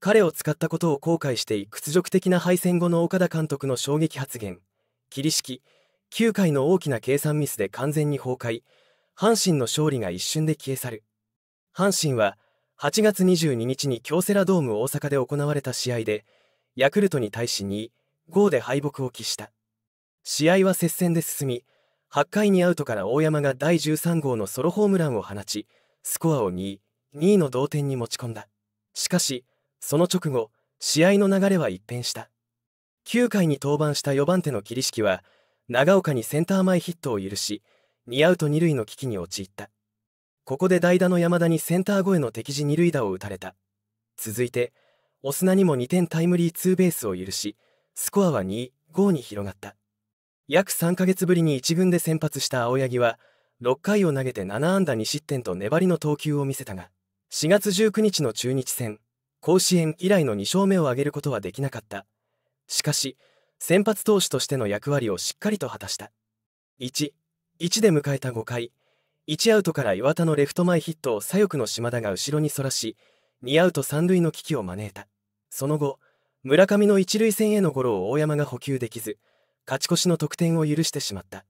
彼を使ったことを後悔してい屈辱的な敗戦後の岡田監督の衝撃発言り敷9回の大きな計算ミスで完全に崩壊阪神の勝利が一瞬で消え去る阪神は8月22日に京セラドーム大阪で行われた試合でヤクルトに対し2 5で敗北を喫した試合は接戦で進み8回にアウトから大山が第13号のソロホームランを放ちスコアを22位の同点に持ち込んだしかしその直後試合の流れは一変した9回に登板した4番手の桐敷は長岡にセンター前ヒットを許し2アウト2塁の危機に陥ったここで代打の山田にセンター越えの敵地2塁打を打たれた続いてオスナにも2点タイムリーツーベースを許しスコアは2 5に広がった約3ヶ月ぶりに1軍で先発した青柳は6回を投げて7安打2失点と粘りの投球を見せたが4月19日の中日戦甲子園以来の2勝目を挙げることはできなかったしかし先発投手としての役割をしっかりと果たした11で迎えた5回1アウトから岩田のレフト前ヒットを左翼の島田が後ろにそらし2アウト三塁の危機を招いたその後村上の一塁線へのゴロを大山が補給できず勝ち越しの得点を許してしまった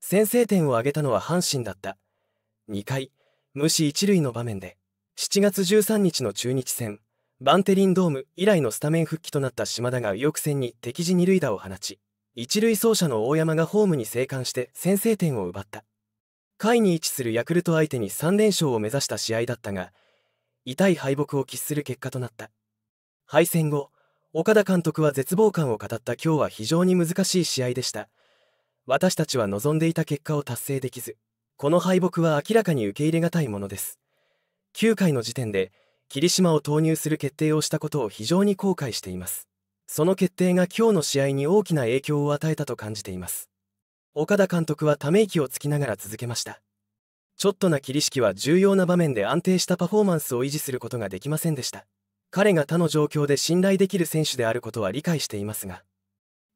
先制点を挙げたのは阪神だった2回無視一塁の場面で7月13日の中日戦バンテリンドーム以来のスタメン復帰となった島田が右翼戦に敵陣二塁打を放ち一塁走者の大山がホームに生還して先制点を奪った下位に位置するヤクルト相手に3連勝を目指した試合だったが痛い敗北を喫する結果となった敗戦後岡田監督は絶望感を語った今日は非常に難しい試合でした私たちは望んでいた結果を達成できずこの敗北は明らかに受け入れがたいものです9回の時点で霧島を投入する決定をしたことを非常に後悔していますその決定が今日の試合に大きな影響を与えたと感じています岡田監督はため息をつきながら続けましたちょっとな霧式は重要な場面で安定したパフォーマンスを維持することができませんでした彼が他の状況で信頼できる選手であることは理解していますが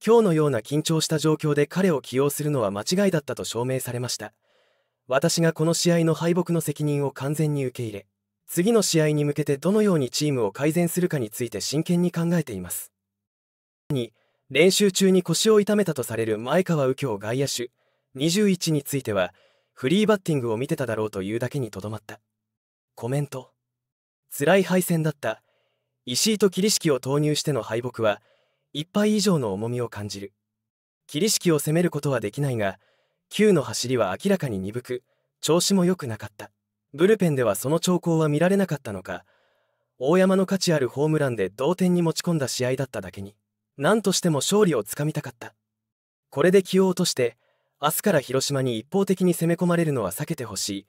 今日のような緊張した状況で彼を起用するのは間違いだったと証明されました私がこの試合の敗北の責任を完全に受け入れ次の試合に向けてどのようにチームを改善するかについて真剣に考えています。に練習中に腰を痛めたとされる前川右京外野手21についてはフリーバッティングを見てただろうというだけにとどまったコメント辛い敗戦だった石井と桐敷を投入しての敗北は1敗以上の重みを感じる桐敷を攻めることはできないが9の走りは明らかに鈍く調子も良くなかったブルペンではその兆候は見られなかったのか大山の価値あるホームランで同点に持ち込んだ試合だっただけに何としても勝利をつかみたかったこれで気を落として明日から広島に一方的に攻め込まれるのは避けてほしい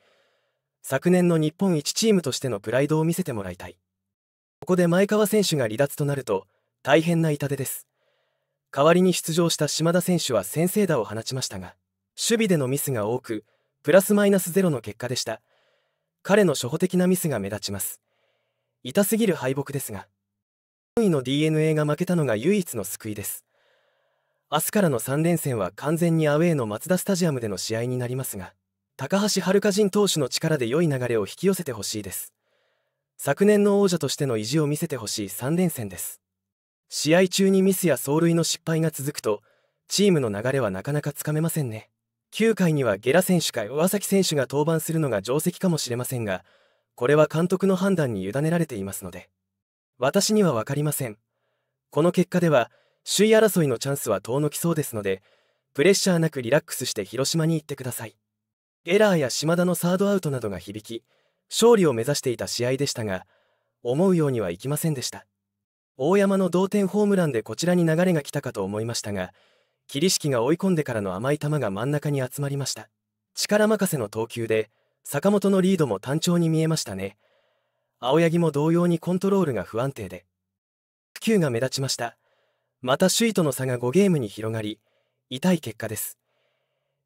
昨年の日本一チームとしてのプライドを見せてもらいたいここで前川選手が離脱となると大変な痛手です代わりに出場した島田選手は先制打を放ちましたが守備でのミスが多くプラスマイナスゼロの結果でした彼の初歩的なミスが目立ちます痛すぎる敗北ですが4位の DNA が負けたのが唯一の救いです明日からの3連戦は完全にアウェーのマツダスタジアムでの試合になりますが高橋遥人投手の力で良い流れを引き寄せてほしいです昨年の王者としての意地を見せてほしい3連戦です試合中にミスや走塁の失敗が続くとチームの流れはなかなかつかめませんね9回にはゲラ選手か上崎選手が登板するのが定石かもしれませんが、これは監督の判断に委ねられていますので。私には分かりません。この結果では、首位争いのチャンスは遠のきそうですので、プレッシャーなくリラックスして広島に行ってください。エラーや島田のサードアウトなどが響き、勝利を目指していた試合でしたが、思うようにはいきませんでした。大山の同点ホームランでこちらに流れが来たかと思いましたが、桐敷が追い込んでからの甘い球が真ん中に集まりました力任せの投球で坂本のリードも単調に見えましたね青柳も同様にコントロールが不安定で不球が目立ちましたまた首位との差が5ゲームに広がり痛い結果です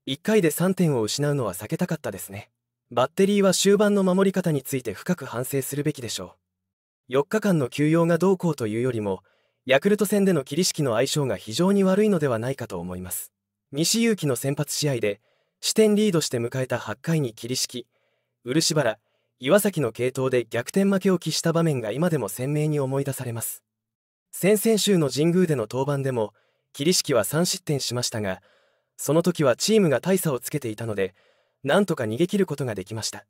1回で3点を失うのは避けたかったですねバッテリーは終盤の守り方について深く反省するべきでしょう4日間の休養がどうこうというよりもヤクルト戦での霧式の相性が非常に悪いのではないかと思います西勇輝の先発試合で視点リードして迎えた8回に霧式漆原岩崎の継投で逆転負けを喫した場面が今でも鮮明に思い出されます先々週の神宮での登板でも霧式は3失点しましたがその時はチームが大差をつけていたのでなんとか逃げ切ることができました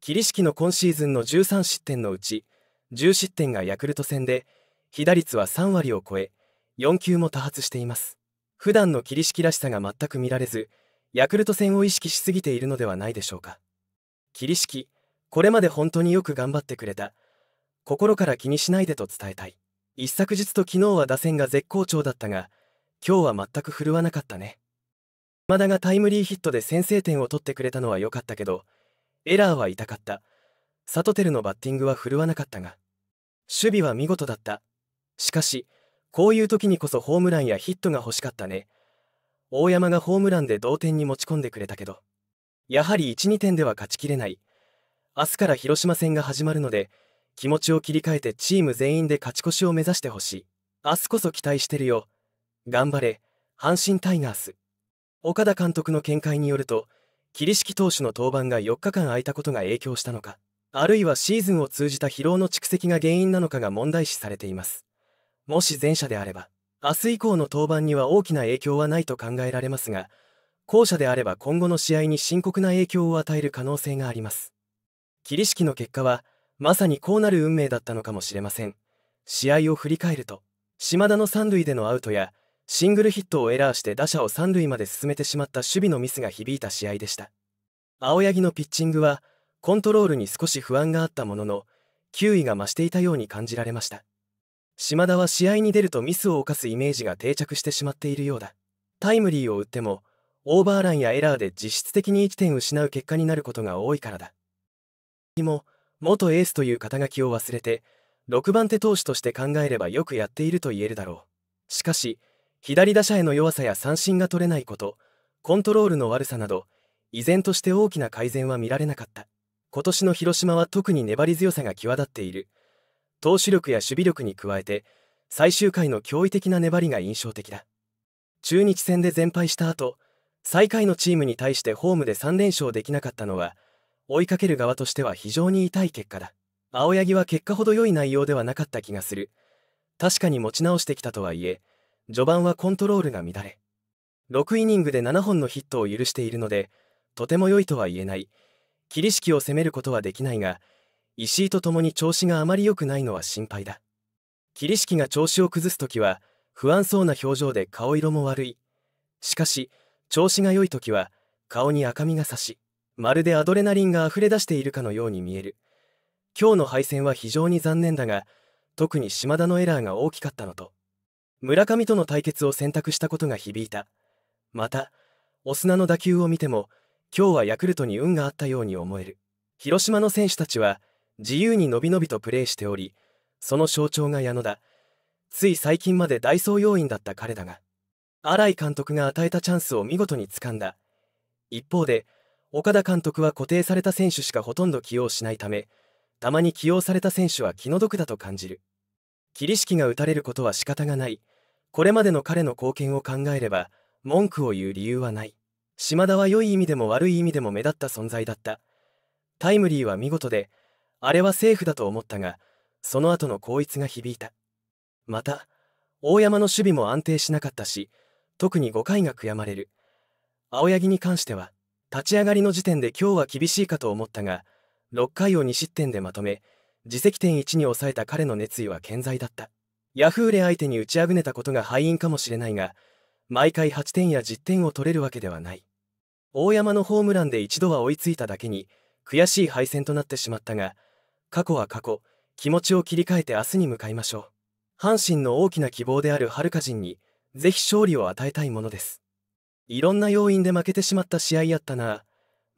霧式の今シーズンの13失点のうち10失点がヤクルト戦で被打率は3割を超え4球も多発しています普段の桐敷らしさが全く見られずヤクルト戦を意識しすぎているのではないでしょうか桐敷これまで本当によく頑張ってくれた心から気にしないでと伝えたい一昨日と昨日は打線が絶好調だったが今日は全く振るわなかったね山田がタイムリーヒットで先制点を取ってくれたのは良かったけどエラーは痛かったサトテルのバッティングは振るわなかったが守備は見事だったしかし、こういう時にこそホームランやヒットが欲しかったね。大山がホームランで同点に持ち込んでくれたけど、やはり1、2点では勝ちきれない。明日から広島戦が始まるので、気持ちを切り替えてチーム全員で勝ち越しを目指してほしい。明日こそ期待してるよ。頑張れ、阪神タイガース。岡田監督の見解によると、桐敷投手の登板が4日間空いたことが影響したのか、あるいはシーズンを通じた疲労の蓄積が原因なのかが問題視されています。もし前者であれば明日以降の登板には大きな影響はないと考えられますが後者であれば今後の試合に深刻な影響を与える可能性がありますり敷の結果はまさにこうなる運命だったのかもしれません試合を振り返ると島田の三塁でのアウトやシングルヒットをエラーして打者を三塁まで進めてしまった守備のミスが響いた試合でした青柳のピッチングはコントロールに少し不安があったものの球威が増していたように感じられました島田は試合に出るとミスを犯すイメージが定着してしまっているようだタイムリーを打ってもオーバーランやエラーで実質的に1点失う結果になることが多いからだにも元エースという肩書きを忘れて6番手投手として考えればよくやっていると言えるだろうしかし左打者への弱さや三振が取れないことコントロールの悪さなど依然として大きな改善は見られなかった今年の広島は特に粘り強さが際立っている投手力や守備力に加えて最終回の驚異的な粘りが印象的だ中日戦で全敗した後最下位のチームに対してホームで3連勝できなかったのは追いかける側としては非常に痛い結果だ青柳は結果ほど良い内容ではなかった気がする確かに持ち直してきたとはいえ序盤はコントロールが乱れ6イニングで7本のヒットを許しているのでとても良いとは言えない桐敷を攻めることはできないが石井と共に調子があまり良くないのは心配だ桐敷が調子を崩す時は不安そうな表情で顔色も悪いしかし調子が良い時は顔に赤みが差しまるでアドレナリンが溢れ出しているかのように見える今日の敗戦は非常に残念だが特に島田のエラーが大きかったのと村上との対決を選択したことが響いたまたオスナの打球を見ても今日はヤクルトに運があったように思える広島の選手たちは自由にのびのびとプレーしておりその象徴が矢野だつい最近まで代走要員だった彼だが新井監督が与えたチャンスを見事につかんだ一方で岡田監督は固定された選手しかほとんど起用しないためたまに起用された選手は気の毒だと感じる桐敷が打たれることは仕方がないこれまでの彼の貢献を考えれば文句を言う理由はない島田は良い意味でも悪い意味でも目立った存在だったタイムリーは見事であれはセーフだと思ったがその後の後逸が響いたまた大山の守備も安定しなかったし特に5回が悔やまれる青柳に関しては立ち上がりの時点で今日は厳しいかと思ったが6回を2失点でまとめ自責点1に抑えた彼の熱意は健在だったヤフーレ相手に打ちあぐねたことが敗因かもしれないが毎回8点や10点を取れるわけではない大山のホームランで一度は追いついただけに悔しい敗戦となってしまったが過去は過去気持ちを切り替えて明日に向かいましょう阪神の大きな希望であるはるか人にぜひ勝利を与えたいものですいろんな要因で負けてしまった試合やったな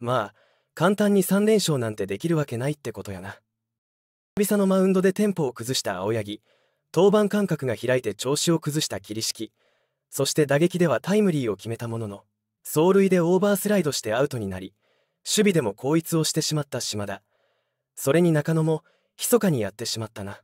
まあ簡単に3連勝なんてできるわけないってことやな久々のマウンドでテンポを崩した青柳登板間隔が開いて調子を崩した桐敷そして打撃ではタイムリーを決めたものの走塁でオーバースライドしてアウトになり守備でも後逸をしてしまった島田それに中野も密かにやってしまったな